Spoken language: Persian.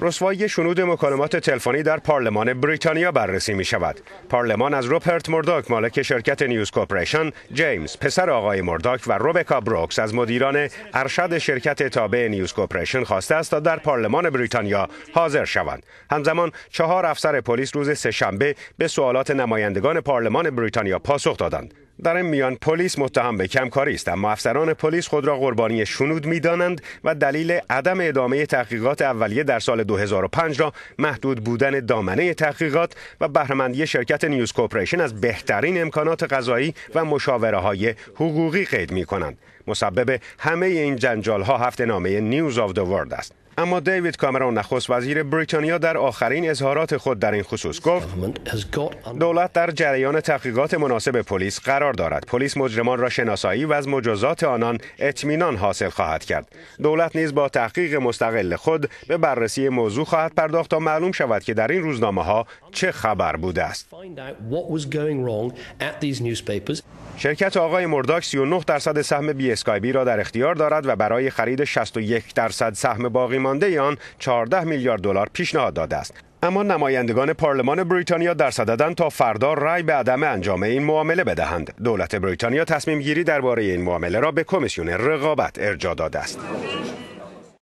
رسوایی شنود مکالمات تلفنی در پارلمان بریتانیا بررسی می شود. پارلمان از روپرت مرداک مالک شرکت نیوز کوپریشن، جیمز پسر آقای مرداک و روبکا بروکس از مدیران ارشد شرکت تابع نیوز کوپریشن خواسته است تا در پارلمان بریتانیا حاضر شوند. همزمان چهار افسر پلیس روز سهشنبه به سوالات نمایندگان پارلمان بریتانیا پاسخ دادند. در این میان پلیس متهم به کمکاری است اما افسران پلیس خود را قربانی شنود میدانند و دلیل عدم ادامه تحقیقات اولیه در سال 2005 را محدود بودن دامنه تحقیقات و بهرهمندی شرکت نیوز کوپریشن از بهترین امکانات قضایی و مشاوره های حقوقی قید می کنند مسبب همه این جنجال ها هفته نامه نیوز آف ورد است اما دیوید کامرون نخست وزیر بریتانیا در آخرین اظهارات خود در این خصوص گفت دولت در جریان تحقیقات مناسب پلیس قرار دارد پلیس مجرمان را شناسایی و از مجازات آنان اطمینان حاصل خواهد کرد دولت نیز با تحقیق مستقل خود به بررسی موضوع خواهد پرداخت تا معلوم شود که در این روزنامه ها چه خبر بوده است شرکت آقای مرداک 39 درصد سهم بی اسکایبی را در اختیار دارد و برای خرید 61 درصد سهم باقی آن 14 میلیارد دلار پیشنهاد داده است اما نمایندگان پارلمان بریتانیا در صددن تا فردا رای به عدم انجام این معامله بدهند دولت بریتانیا تصمیم گیری درباره این معامله را به کمیسیون رقابت ارجا داده است